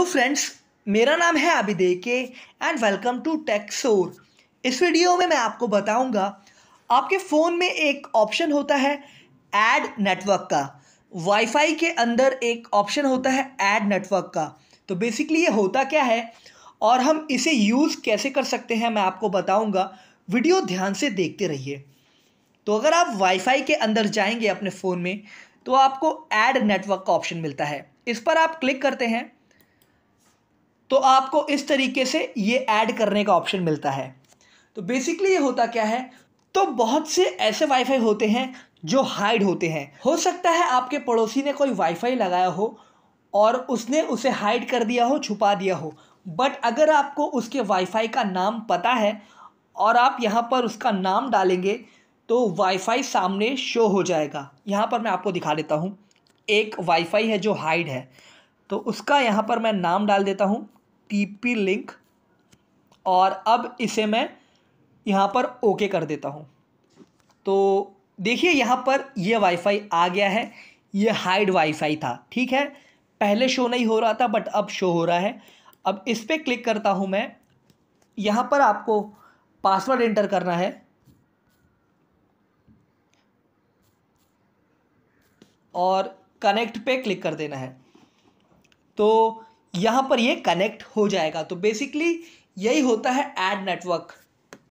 hello friends मेरा नाम है आबिदे के एंड वेलकम टू टेक्सोर इस वीडियो में मैं आपको बताऊंगा आपके फ़ोन में एक ऑप्शन होता है ऐड नेटवर्क का वाईफाई के अंदर एक ऑप्शन होता है ऐड नेटवर्क का तो बेसिकली ये होता क्या है और हम इसे यूज़ कैसे कर सकते हैं मैं आपको बताऊंगा वीडियो ध्यान से देखते रहिए तो अगर आप वाईफाई के अंदर जाएंगे अपने फ़ोन में तो आपको एड नेटवर्क का ऑप्शन मिलता है इस पर आप क्लिक करते हैं तो आपको इस तरीके से ये ऐड करने का ऑप्शन मिलता है तो बेसिकली ये होता क्या है तो बहुत से ऐसे वाईफाई होते हैं जो हाइड होते हैं हो सकता है आपके पड़ोसी ने कोई वाईफाई लगाया हो और उसने उसे हाइड कर दिया हो छुपा दिया हो बट अगर आपको उसके वाईफाई का नाम पता है और आप यहाँ पर उसका नाम डालेंगे तो वाईफाई सामने शो हो जाएगा यहाँ पर मैं आपको दिखा देता हूँ एक वाईफाई है जो हाइड है तो उसका यहाँ पर मैं नाम डाल देता हूँ टीपी लिंक और अब इसे मैं यहाँ पर ओके कर देता हूँ तो देखिए यहाँ पर ये वाईफाई आ गया है ये हाइड वाईफाई था ठीक है पहले शो नहीं हो रहा था बट अब शो हो रहा है अब इस पर क्लिक करता हूँ मैं यहाँ पर आपको पासवर्ड एंटर करना है और कनेक्ट पे क्लिक कर देना है तो यहाँ पर ये कनेक्ट हो जाएगा तो बेसिकली यही होता है एड नेटवर्क